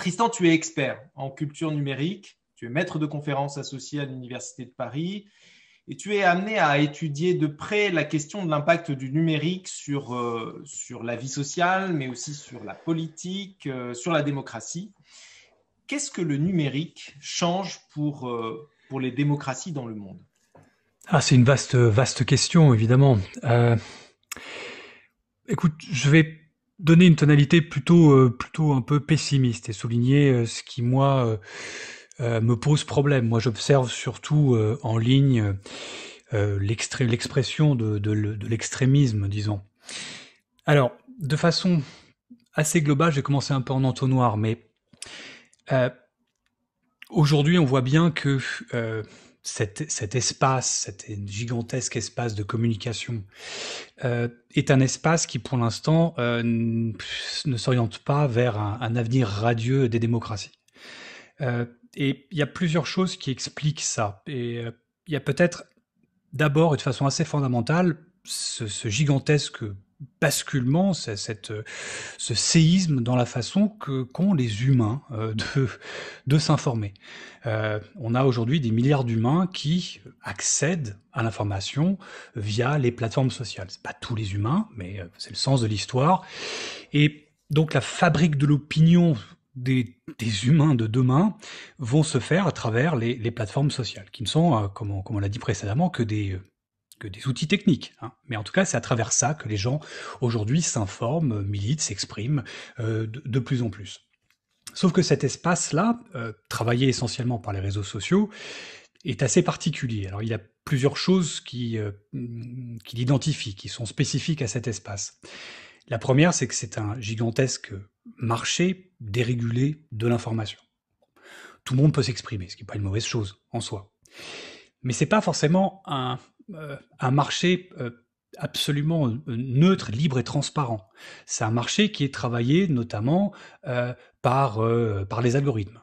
Tristan, tu es expert en culture numérique, tu es maître de conférences associé à l'Université de Paris et tu es amené à étudier de près la question de l'impact du numérique sur, euh, sur la vie sociale, mais aussi sur la politique, euh, sur la démocratie. Qu'est-ce que le numérique change pour, euh, pour les démocraties dans le monde ah, C'est une vaste, vaste question, évidemment. écoute, je vais donner une tonalité plutôt, euh, plutôt un peu pessimiste et souligner euh, ce qui, moi, euh, me pose problème. Moi, j'observe surtout en ligne l'expression de, de l'extrémisme, disons. Alors, de façon assez globale, j'ai commencé un peu en entonnoir, mais aujourd'hui, on voit bien que cet, cet, espace, cet gigantesque espace de communication, euh, est un espace qui, pour l'instant, euh, ne s'oriente pas vers un, avenir radieux des démocraties. Euh, et il y a plusieurs choses qui expliquent ça. Et il y a peut-être d'abord, et de façon assez fondamentale, ce gigantesque basculement, cette, euh, ce séisme dans la façon que qu'ont les humains euh, de, de s'informer. Euh, on a aujourd'hui des milliards d'humains qui accèdent à l'information via les plateformes sociales. C'est pas tous les humains, mais c'est le sens de l'histoire. Et donc la fabrique de l'opinion des, humains de demain vont se faire à travers les, plateformes sociales, qui ne sont, comme on l'a dit précédemment, que des des outils techniques. Hein. Mais en tout cas, c'est à travers ça que les gens aujourd'hui s'informent, militent, s'expriment euh, de, plus en plus. Sauf que cet espace-là, euh, travaillé essentiellement par les réseaux sociaux, est assez particulier. Alors il y a plusieurs choses qui, euh, qui l'identifient, qui sont spécifiques à cet espace. La première, c'est que c'est un gigantesque marché dérégulé de l'information. Tout le monde peut s'exprimer, ce qui n'est pas une mauvaise chose en soi. Mais c'est pas forcément un, euh, un marché euh, absolument euh, neutre, libre et transparent. C'est un marché qui est travaillé notamment par, par les algorithmes,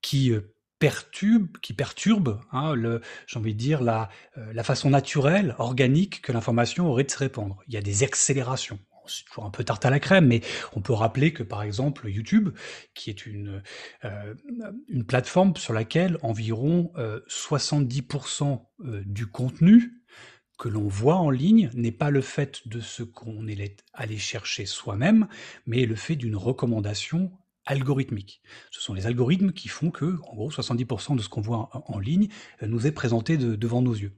qui perturbent qui perturbe, hein, le, j'ai envie de dire, la, la façon naturelle, organique que l'information aurait de se répandre. Il y a des accélérations. C'est toujours un peu tarte à la crème, mais on peut rappeler que par exemple YouTube, qui est une, une plateforme sur laquelle environ 70% du contenu que l'on voit en ligne n'est pas le fait de ce qu'on est allé chercher soi-même, mais le fait d'une recommandation algorithmique. Ce sont les algorithmes qui font que, en gros, 70% de ce qu'on voit en, ligne euh, nous est présenté devant nos yeux.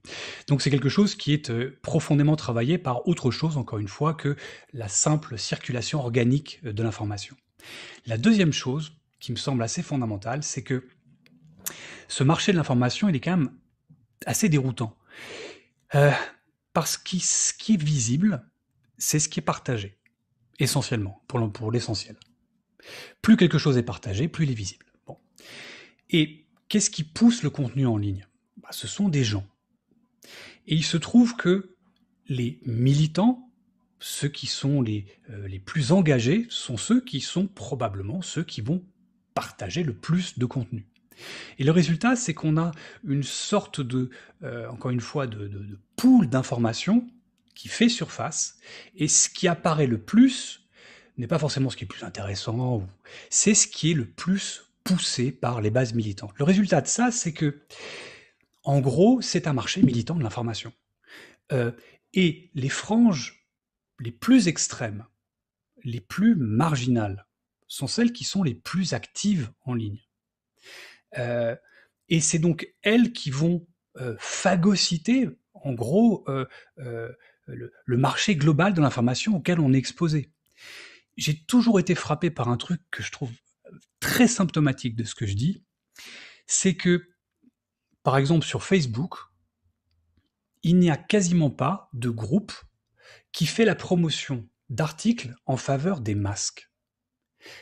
Donc c'est quelque chose qui est euh, profondément travaillé par autre chose, encore une fois, que la simple circulation organique euh, de l'information. La deuxième chose qui me semble assez fondamentale, c'est que ce marché de l'information, il est quand même assez déroutant. Euh, parce que ce qui est visible, c'est ce qui est partagé, essentiellement, pour l'essentiel. Plus quelque chose est partagé, plus il est visible. Bon. Et qu'est-ce qui pousse le contenu en ligne bah, Ce sont des gens. Et il se trouve que les militants, ceux qui sont euh, les plus engagés, sont ceux qui sont probablement ceux qui vont partager le plus de contenu. Et le résultat, c'est qu'on a une sorte de, euh, encore une fois, de, poule pool d'informations qui fait surface, et ce qui apparaît le plus n'est pas forcément ce qui est plus intéressant, c'est ce qui est le plus poussé par les bases militantes. Le résultat de ça, c'est que, en gros, c'est un marché militant de l'information. Euh, et les franges les plus extrêmes, les plus marginales, sont celles qui sont les plus actives en ligne. Euh, et c'est donc elles qui vont euh, phagocyter, en gros, euh, le, marché global de l'information auquel on est exposé. J'ai toujours été frappé par un truc que je trouve très symptomatique de ce que je dis, c'est que, par exemple, sur Facebook, il n'y a quasiment pas de groupe qui fait la promotion d'articles en faveur des masques.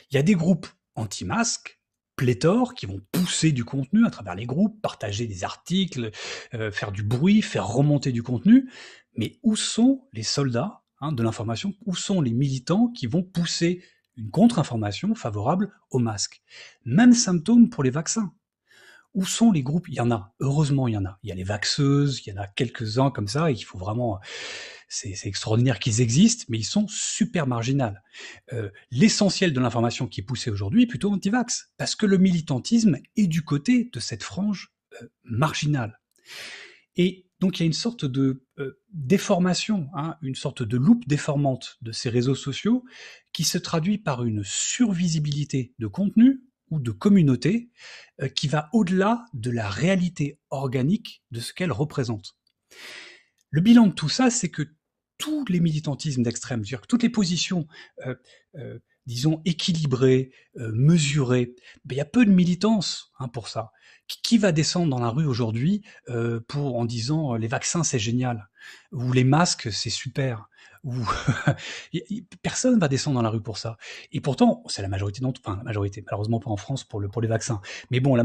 Il y a des groupes anti-masques, pléthore qui vont pousser du contenu à travers les groupes, partager des articles, euh, faire du bruit, faire remonter du contenu. Mais où sont les soldats hein, de l'information Où sont les militants qui vont pousser une contre-information favorable au masque Même symptôme pour les vaccins où sont les groupes Il y en a, heureusement il y en a. Il y a les vaxeuses, il y en a quelques-uns comme ça, et il faut vraiment... C'est extraordinaire qu'ils existent, mais ils sont super marginaux. Euh, l'essentiel de l'information qui est poussée aujourd'hui est plutôt anti-vax, parce que le militantisme est du côté de cette frange euh, marginale. Et donc il y a une sorte de euh, déformation, hein, une sorte de loupe déformante de ces réseaux sociaux qui se traduit par une survisibilité de contenu ou de communauté euh, qui va au-delà de la réalité organique de ce qu'elle représente. Le bilan de tout ça, c'est que tous les militantismes d'extrême, toutes les positions, euh, euh, disons, équilibrées, mesurées, ben, il y a peu de militance hein, pour ça. Qui, va descendre dans la rue aujourd'hui pour en disant les vaccins, c'est génial, ou les masques, c'est super où personne va descendre dans la rue pour ça. Et pourtant, c'est la majorité d'entre, enfin la majorité, malheureusement pas en France pour le pour les vaccins. Mais bon, la,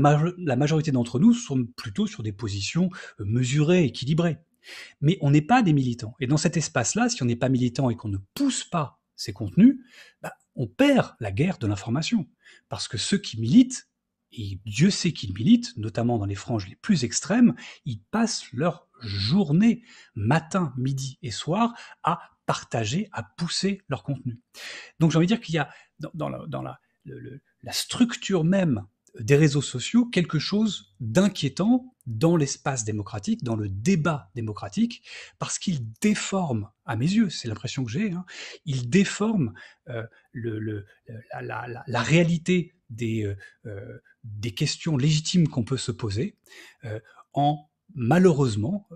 majorité d'entre nous sont plutôt sur des positions euh, mesurées, équilibrées. Mais on n'est pas des militants. Et dans cet espace-là, si on n'est pas militant et qu'on ne pousse pas ces contenus, bah, on perd la guerre de l'information. Parce que ceux qui militent et Dieu sait qu'ils militent, notamment dans les franges les plus extrêmes, ils passent leur journée, matin, midi et soir, à partager, à pousser leur contenu. Donc j'ai envie de dire qu'il y a dans, la structure même des réseaux sociaux quelque chose d'inquiétant dans l'espace démocratique, dans le débat démocratique, parce qu'il déforme, à mes yeux, c'est l'impression que j'ai, hein, il déforme euh, la, réalité euh, euh, des, questions légitimes qu'on peut se poser en malheureusement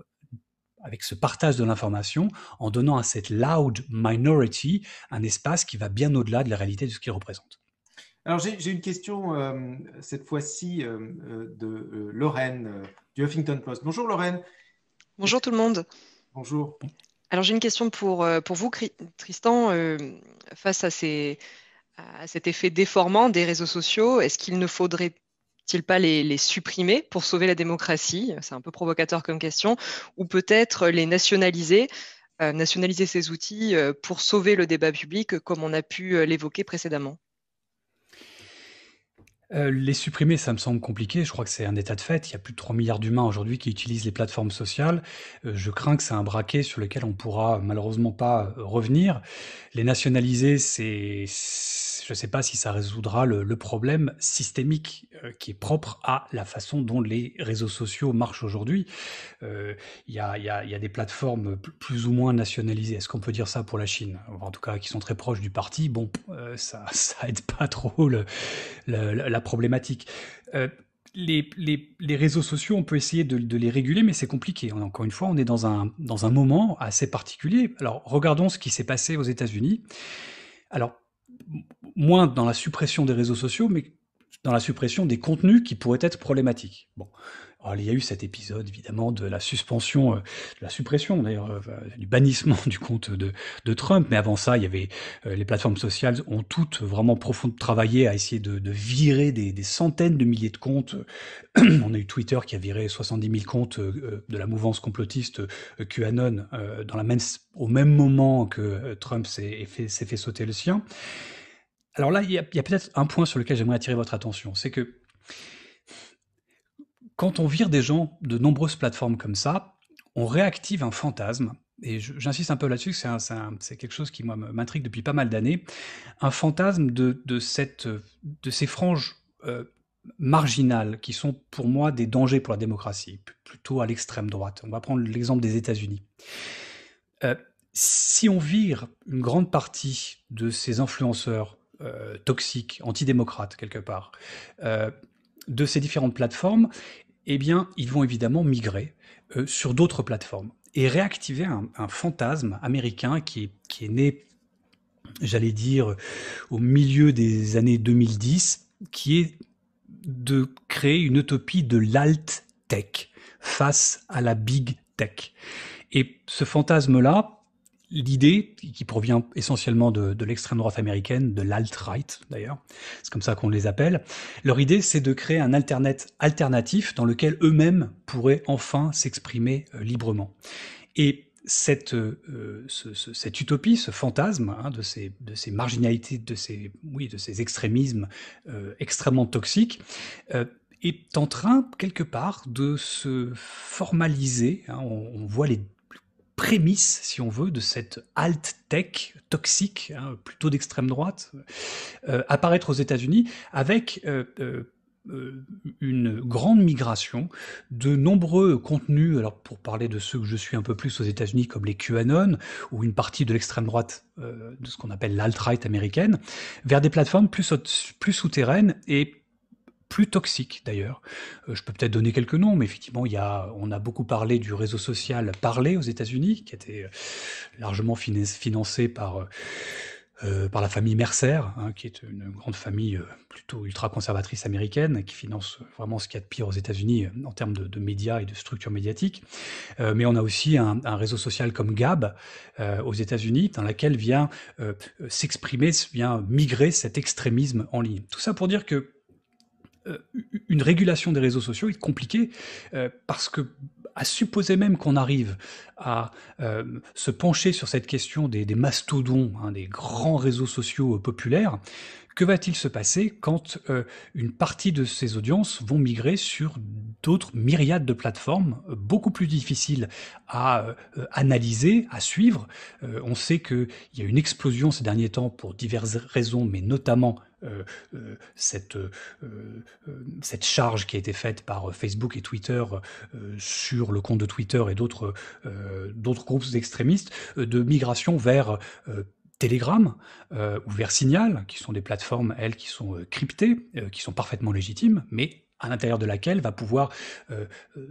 avec ce partage de l'information, en donnant à cette loud minority un espace qui va bien au-delà de la réalité de ce qu'il représente. Alors j'ai une question euh, cette fois-ci euh, euh, de Lorraine du Huffington Post. Bonjour Lorraine. Bonjour tout le monde. Bonjour. Alors j'ai une question pour, pour vous, Tristan. face à, ces, à, cet effet déformant des réseaux sociaux, est-ce qu'il ne faudrait-il pas les, les, supprimer pour sauver la démocratie C'est un peu provocateur comme question. Ou peut-être les nationaliser nationaliser ces outils pour sauver le débat public comme on a pu l'évoquer précédemment euh, les supprimer, ça me semble compliqué. Je crois que c'est un état de fait. Il y a plus de 3 milliards d'humains aujourd'hui qui utilisent les plateformes sociales. Euh, je crains que c'est un braquet sur lequel on pourra malheureusement pas, euh, revenir. Les nationaliser, c'est je ne sais pas si ça résoudra le, problème systémique euh, qui est propre à la façon dont les réseaux sociaux marchent aujourd'hui. Euh, il y, a, des plateformes plus ou moins nationalisées. Est-ce qu'on peut dire ça pour la Chine En tout cas, qui sont très proches du parti. Bon, euh, ça, ça aide pas trop la problématique. Les, réseaux sociaux, on peut essayer de, les réguler, mais c'est compliqué. Encore une fois, on est dans un, dans un moment assez particulier. Alors, regardons ce qui s'est passé aux États-Unis. Alors, moins dans la suppression des réseaux sociaux, mais dans la suppression des contenus qui pourraient être problématiques. Bon. Alors, oh, il y a eu cet épisode, évidemment, de la suspension, euh, de la suppression, d'ailleurs, euh, euh, du bannissement du compte de, Trump. Mais avant ça, il y avait les plateformes sociales ont toutes vraiment profondément travaillé à essayer de, virer des, centaines de milliers de comptes. On a eu Twitter qui a viré 70 000 comptes de la mouvance complotiste QAnon dans la même, au même moment que Trump s'est fait, fait, sauter le sien. Alors là, il y a peut-être un point sur lequel j'aimerais attirer votre attention, c'est que quand on vire des gens de nombreuses plateformes comme ça, on réactive un fantasme. Et j'insiste un peu là-dessus, c'est quelque chose qui, m'intrigue depuis pas mal d'années. Un fantasme de, cette, de ces franges euh, marginales qui sont pour moi des dangers pour la démocratie, plutôt à l'extrême droite. On va prendre l'exemple des États-Unis. Euh, si on vire une grande partie de ces influenceurs euh, toxiques, antidémocrates quelque part, de ces différentes plateformes, eh bien, ils vont évidemment migrer euh, sur d'autres plateformes et réactiver un, fantasme américain qui qui est né, j'allais dire, au milieu des années 2010, qui est de créer une utopie de l'alt-tech face à la big tech. Et ce fantasme-là, l'idée qui provient essentiellement de, l'extrême droite américaine, de l'alt-right d'ailleurs, c'est comme ça qu'on les appelle, leur idée c'est de créer un Internet alternatif dans lequel eux-mêmes pourraient enfin s'exprimer euh, librement. Et euh, cette, utopie, ce fantasme hein, de, ces, marginalités, de ces, extrémismes euh, extrêmement toxiques, est en train quelque part de se formaliser. Hein. on voit les prémices, si on veut, de cette alt-tech toxique, hein, plutôt d'extrême droite, euh, apparaître aux États-Unis avec euh, euh, une grande migration de nombreux contenus, alors pour parler de ceux que je suis un peu plus aux États-Unis, comme les QAnon, ou une partie de l'extrême droite, de ce qu'on appelle l'alt-right américaine, vers des plateformes plus, plus souterraines et plus toxiques d'ailleurs. Euh, je peux peut-être donner quelques noms, mais effectivement, il y a, on a beaucoup parlé du réseau social Parler aux États-Unis, qui a été euh, largement financé par... Euh, par la famille Mercer, hein, qui est une grande famille plutôt ultra-conservatrice américaine, qui finance vraiment ce qu'il y a de pire aux États-Unis en termes de, médias et de structures médiatiques. mais on a aussi un, un réseau social comme Gab aux États-Unis, dans lequel vient s'exprimer, vient migrer cet extrémisme en ligne. Tout ça pour dire que euh, une régulation des réseaux sociaux est compliquée euh, parce que à supposer même qu'on arrive à euh, se pencher sur cette question des, mastodons, hein, des grands réseaux sociaux populaires, que va-t-il se passer quand une partie de ces audiences vont migrer sur d'autres myriades de plateformes beaucoup plus difficiles à analyser, à suivre On sait qu'il y a une explosion ces derniers temps pour diverses raisons, mais notamment euh, euh, cette, euh, cette charge qui a été faite par Facebook et Twitter sur le compte de Twitter et d'autres groupes extrémistes de migration vers Telegram ou vers Signal, qui sont des plateformes, elles, qui sont cryptées, qui sont parfaitement légitimes, mais à l'intérieur de laquelle va pouvoir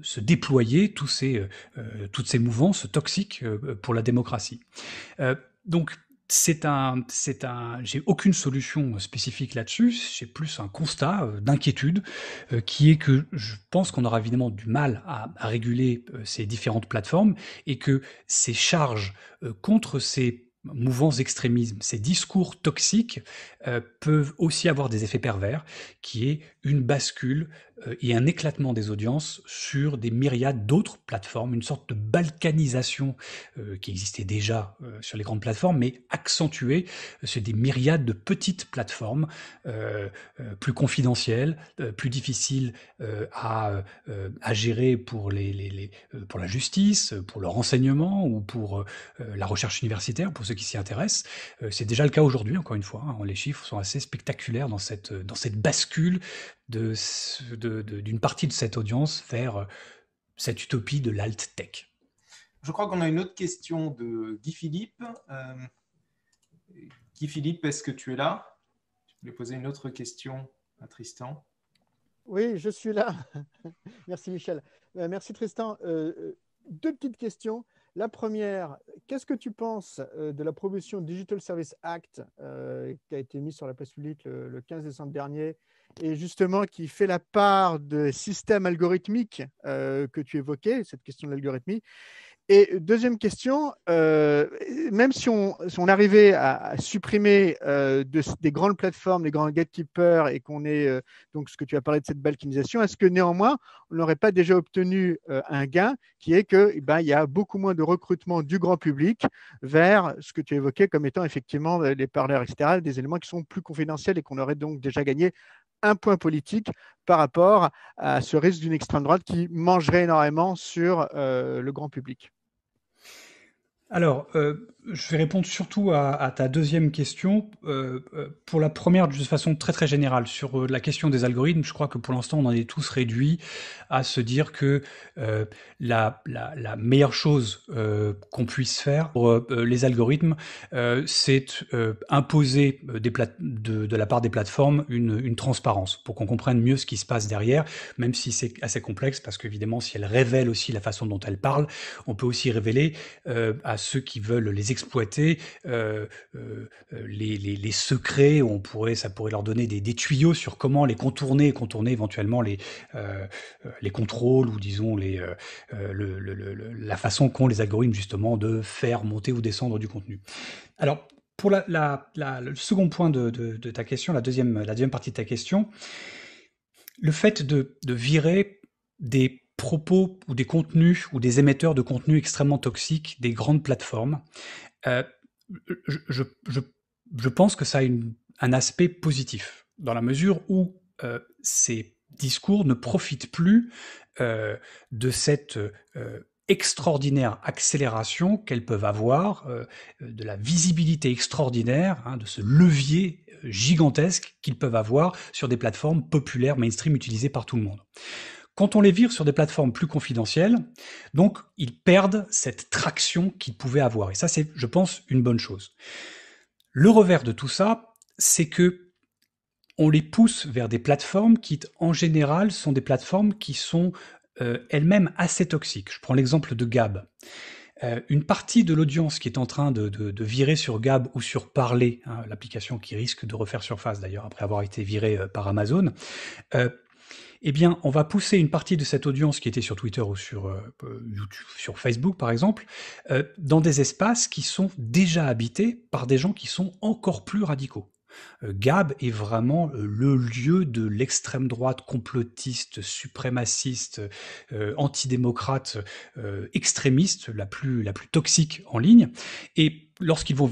se déployer tous ces, toutes ces mouvances toxiques pour la démocratie. donc, c'est un, c'est un, j'ai aucune solution spécifique là-dessus. j'ai plus un constat euh, d'inquiétude euh, qui est que je pense qu'on aura évidemment du mal à, réguler euh, ces différentes plateformes et que ces charges contre ces mouvants extrémismes, ces discours toxiques peuvent aussi avoir des effets pervers, qui est une bascule euh, il y a un éclatement des audiences sur des myriades d'autres plateformes, une sorte de balkanisation euh, qui existait déjà euh, sur les grandes plateformes, mais accentuée sur des myriades de petites plateformes plus confidentielles, plus difficiles à, gérer pour, les, pour la justice, pour le renseignement ou pour la recherche universitaire, pour ceux qui s'y intéressent. C'est déjà le cas aujourd'hui, encore une fois. Hein. les chiffres sont assez spectaculaires dans cette, dans cette bascule de d'une partie de cette audience vers euh, cette utopie de l'alt-tech. Je crois qu'on a une autre question de Guy Philippe. Euh, Guy Philippe, est-ce que tu es là Je voulais poser une autre question à Tristan. Oui, je suis là. merci Michel. Euh, merci Tristan. deux petites questions. La première, qu'est-ce que tu penses euh, de la promotion Digital Service Act euh, qui a été mise sur la place publique le, 15 décembre dernier et justement qui fait la part de systèmes algorithmiques euh, que tu évoquais, cette question de l'algorithmie, et deuxième question, euh, même si on, arrivait à, supprimer euh, des grandes plateformes, des grands gatekeepers, et qu'on ait euh, donc ce que tu as parlé de cette balkanisation, est-ce que néanmoins on n'aurait pas déjà obtenu un gain qui est qu'il eh ben, y a beaucoup moins de recrutement du grand public vers ce que tu évoquais comme étant effectivement les parleurs, etc., des éléments qui sont plus confidentiels et qu'on aurait donc déjà gagné un point politique par rapport à ce risque d'une extrême droite qui mangerait énormément sur le grand public. Alors, euh, je vais répondre surtout à, ta deuxième question. Euh, euh, pour la première, de façon très très générale, sur euh, la question des algorithmes, je crois que pour l'instant, on en est tous réduits à se dire que la, meilleure chose qu'on puisse faire pour les algorithmes, c'est imposer des de, de, la part des plateformes une, une transparence pour qu'on comprenne mieux ce qui se passe derrière, même si c'est assez complexe, parce qu'évidemment, si elles révèlent aussi la façon dont elles parlent, on peut aussi révéler à ceux qui veulent les exploiter euh, euh, les, secrets, on pourrait, ça pourrait leur donner des, tuyaux sur comment les contourner, contourner éventuellement les, euh, les contrôles ou disons les, la façon qu'ont les algorithmes justement de faire monter ou descendre du contenu. Alors, pour le second point de, ta question, la deuxième, la deuxième partie de ta question, le fait de virer des propos ou des contenus ou des émetteurs de contenus extrêmement toxiques des grandes plateformes euh, je, pense que ça a un aspect positif, dans la mesure où euh, ces discours ne profitent plus euh, de cette extraordinaire accélération qu'elles peuvent avoir, de la visibilité extraordinaire, hein, de ce levier gigantesque qu'ils peuvent avoir sur des plateformes populaires, mainstream, utilisées par tout le monde. Quand on les vire sur des plateformes plus confidentielles, donc ils perdent cette traction qu'ils pouvaient avoir. Et ça, c'est, je pense, une bonne chose. Le revers de tout ça, c'est que on les pousse vers des plateformes qui, en général, sont des plateformes qui sont euh, elles-mêmes assez toxiques. Je prends l'exemple de Gab. Euh, une partie de l'audience qui est en train de, virer sur Gab ou sur Parler, hein, l'application qui risque de refaire surface d'ailleurs après avoir été virée euh, par Amazon, eh bien, on va pousser une partie de cette audience qui était sur Twitter ou sur euh, euh, YouTube, sur Facebook par exemple, euh, dans des espaces qui sont déjà habités par des gens qui sont encore plus radicaux. Euh, Gab est vraiment euh, le lieu de l'extrême droite complotiste, suprémaciste, euh, antidémocrate, extrémiste, la plus, toxique en ligne. Et lorsqu'ils vont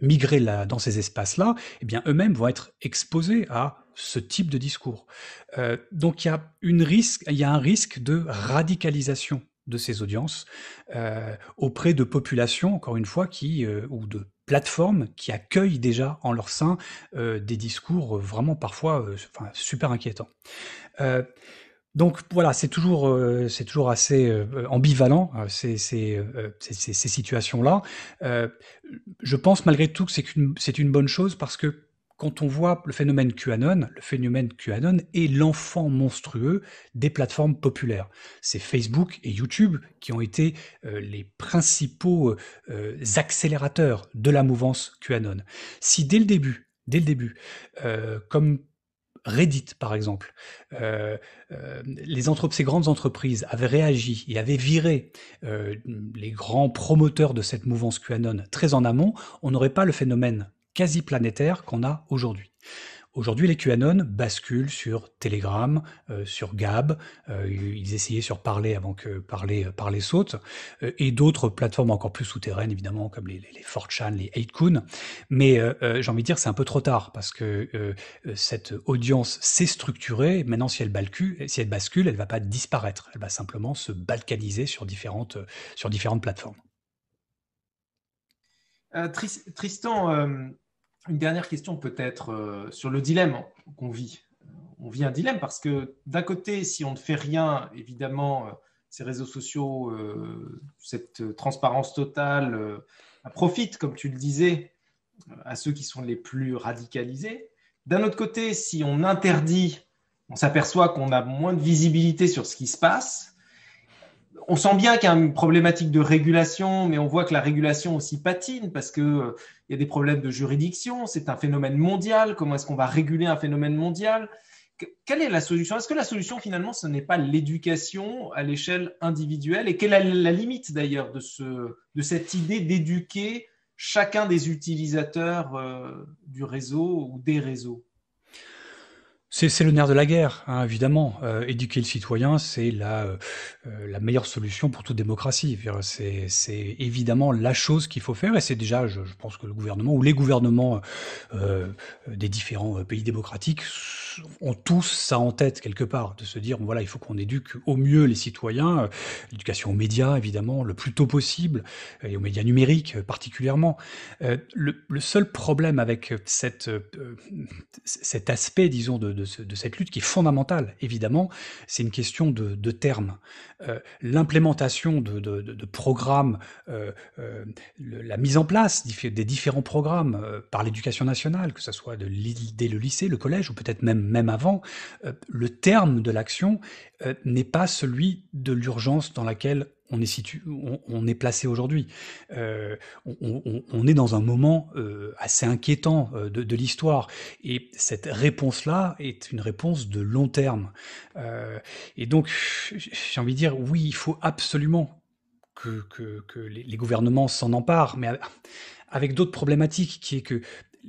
migrer dans ces espaces-là, eh bien eux-mêmes vont être exposés à ce type de discours. donc il y, a il y a un risque de radicalisation de ces audiences auprès de populations, encore une fois, qui, ou de plateformes qui accueillent déjà en leur sein euh, des discours euh, vraiment parfois euh, super inquiétants. donc voilà, c'est toujours, c'est toujours assez ambivalent ces, ces, situations-là. je pense malgré tout que c'est une bonne chose parce que quand on voit le phénomène QAnon, le phénomène QAnon est l'enfant monstrueux des plateformes populaires. C'est Facebook et YouTube qui ont été euh, les principaux euh, accélérateurs de la mouvance QAnon. Si dès le début, dès le début, euh, comme Reddit, par exemple, ces grandes entreprises avaient réagi et avaient viré les grands promoteurs de cette mouvance QAnon très en amont, on n'aurait pas le phénomène quasi-planétaire qu'on a aujourd'hui. Aujourd'hui, les QAnon basculent sur Telegram, euh, sur Gab, euh, ils essayaient sur Parler avant que Parler, euh, saute, et d'autres plateformes encore plus souterraines, évidemment, comme les, les, les 4 les 8 Mais j'ai envie de dire, c'est un peu trop tard, parce que cette audience s'est structurée, maintenant, si elle, si elle bascule, elle ne va pas disparaître, elle va simplement se balkaniser sur différentes, sur différentes plateformes. Euh, Tristan, euh, une dernière question peut-être euh, sur le dilemme qu'on vit. On vit un dilemme parce que d'un côté, si on ne fait rien, évidemment, ces réseaux sociaux, cette transparence totale profite, comme tu le disais, à ceux qui sont les plus radicalisés. D'un autre côté, si on interdit, on s'aperçoit qu'on a moins de visibilité sur ce qui se passe on sent bien qu'il y a une problématique de régulation, mais on voit que la régulation aussi patine parce qu'il euh, y a des problèmes de juridiction, c'est un phénomène mondial, comment est-ce qu'on va réguler un phénomène mondial Quelle est la solution Est-ce que la solution finalement ce n'est pas l'éducation à l'échelle individuelle Et quelle est la, limite d'ailleurs de, cette idée d'éduquer chacun des utilisateurs euh, du réseau ou des réseaux c'est le nerf de la guerre, hein, évidemment. Euh, éduquer le citoyen, c'est la, euh, euh, la, meilleure solution pour toute démocratie. C'est évidemment la chose qu'il faut faire, et c'est déjà, je, pense que le gouvernement ou les gouvernements des différents pays démocratiques ont tous ça en tête quelque part, de se dire voilà, il faut qu'on éduque au mieux les citoyens, euh, l'éducation aux médias évidemment, le plus tôt possible, et aux médias numériques euh, particulièrement. Euh, le, seul problème avec cette, cet aspect, disons, de, cette lutte qui est fondamentale, évidemment, c'est une question de, de L'implémentation de, programmes, la mise en place des différents programmes par l'éducation nationale, que ce soit dès le lycée, le collège, ou peut-être même même, avant, euh, le terme de l'action euh, n'est pas celui de l'urgence dans laquelle on est, situé, on, est placé aujourd'hui. Euh, on, est dans un moment assez inquiétant de, l'histoire. Et cette réponse-là est une réponse de long terme. et donc, j'ai envie de dire, oui, il faut absolument que, les, les gouvernements s'en emparent, mais avec d'autres problématiques, qui est que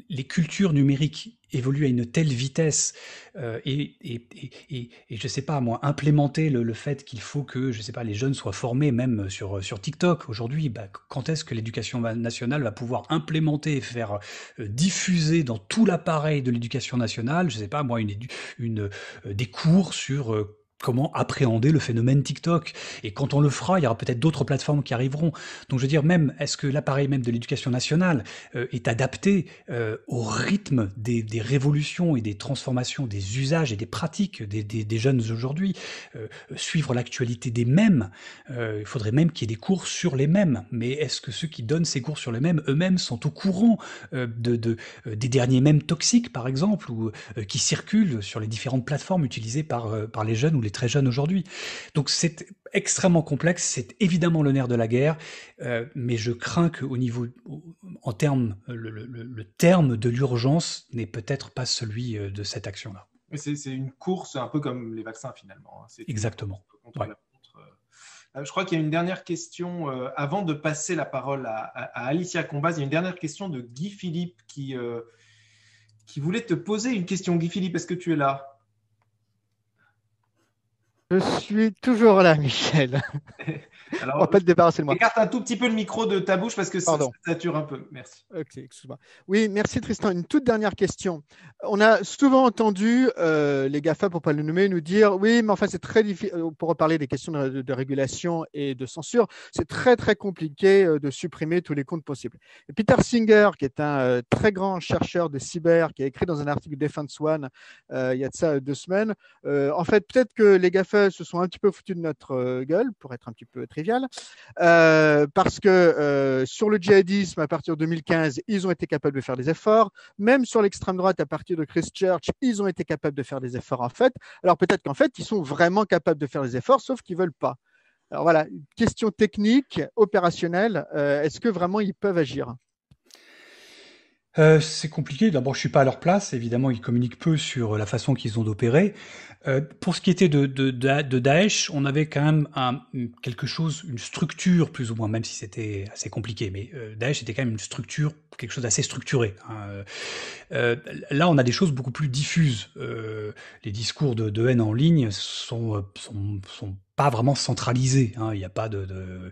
les cultures numériques évoluent à une telle vitesse euh, et, et, et, je sais pas moi implémenter le, fait qu'il faut que je sais pas les jeunes soient formés même sur sur TikTok aujourd'hui bah, quand est-ce que l'éducation nationale va pouvoir implémenter et faire euh, diffuser dans tout l'appareil de l'éducation nationale je sais pas moi une, une euh, des cours sur comment appréhender le phénomène TikTok. Et quand on le fera, il y aura peut-être d'autres plateformes qui arriveront. Donc je veux dire, même, est-ce que l'appareil même de l'éducation nationale euh, est adapté euh, au rythme des, révolutions et des transformations des usages et des pratiques des, jeunes aujourd'hui euh, Suivre l'actualité des mêmes, il faudrait même qu'il y ait des cours sur les mêmes. Mais est-ce que ceux qui donnent ces cours sur les mêmes eux-mêmes sont au courant de, des derniers mêmes toxiques, par exemple, ou qui circulent sur les différentes plateformes utilisées par, par les jeunes ou les très jeune aujourd'hui. Donc c'est extrêmement complexe, c'est évidemment le nerf de la guerre, euh, mais je crains qu'au niveau, en termes, le, terme de l'urgence n'est peut-être pas celui euh, de cette action-là. C'est une course un peu comme les vaccins finalement. Hein. Exactement. Euh. je crois qu'il y a une dernière question, avant de passer la parole à, Alicia Combaz, il y a une dernière question de Guy Philippe qui, qui voulait te poser une question. Guy Philippe, est-ce que tu es là je suis toujours là, Michel. Alors, on va pas te débarrasser moi. Écarte un tout petit peu le micro de ta bouche parce que ça, ça sature un peu. Merci. Ok, excuse-moi. Oui, merci Tristan. Une toute dernière question. On a souvent entendu euh, les GAFA, pour ne pas le nommer, nous dire oui, mais enfin, c'est très difficile, euh, pour reparler des questions de, régulation et de censure, c'est très, très compliqué euh, de supprimer tous les comptes possibles. Et Peter Singer, qui est un très grand chercheur de cyber, qui a écrit dans un article Defense One euh, il y a de ça deux semaines, en fait, peut-être que les GAFA se sont un petit peu foutus de notre gueule, pour être un petit peu triste euh, parce que euh, sur le djihadisme, à partir de 2015, ils ont été capables de faire des efforts. Même sur l'extrême droite, à partir de Christchurch, ils ont été capables de faire des efforts, en fait. Alors peut-être qu'en fait, ils sont vraiment capables de faire des efforts, sauf qu'ils ne veulent pas. Alors voilà, question technique, opérationnelle, euh, est-ce que vraiment ils peuvent agir euh, c'est compliqué. D'abord, je suis pas à leur place. Évidemment, ils communiquent peu sur euh, la façon qu'ils ont d'opérer. Euh, pour ce qui était de de de on avait quand même un quelque chose, une structure plus ou moins, même si c'était assez compliqué. Mais, Daesh était quand même une structure, quelque chose d'assez structuré, hein. là, on a des choses beaucoup plus diffuses. les discours de haine en ligne sont, sont sont pas vraiment centralisé. Hein. il n'y a pas de, euh,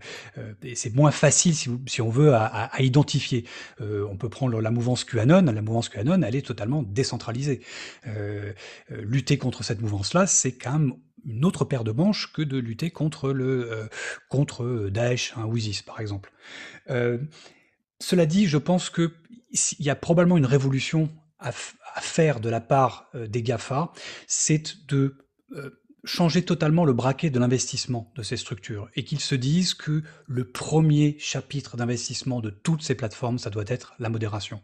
c'est moins facile si, on veut à, identifier. Euh, on peut prendre la mouvance QAnon. La mouvance QAnon, elle est totalement décentralisée. Euh, lutter contre cette mouvance-là, c'est quand même une autre paire de manches que de lutter contre le contre Daesh, un hein, ou par exemple. cela dit, je pense que il y a probablement une révolution à, faire de la part des Gafa, c'est de changer totalement le braquet de l'investissement de ces structures et qu'ils se disent que le premier chapitre d'investissement de toutes ces plateformes, ça doit être la modération.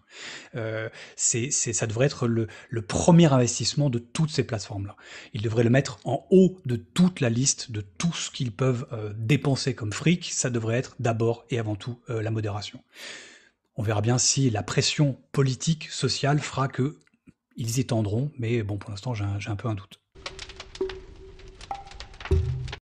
Euh, c'est, ça devrait être le, premier investissement de toutes ces plateformes-là. Ils devraient le mettre en haut de toute la liste de tout ce qu'ils peuvent euh, dépenser comme fric. Ça devrait être d'abord et avant tout euh, la modération. On verra bien si la pression politique, sociale fera que ils y mais bon, pour l'instant, j'ai un peu un doute.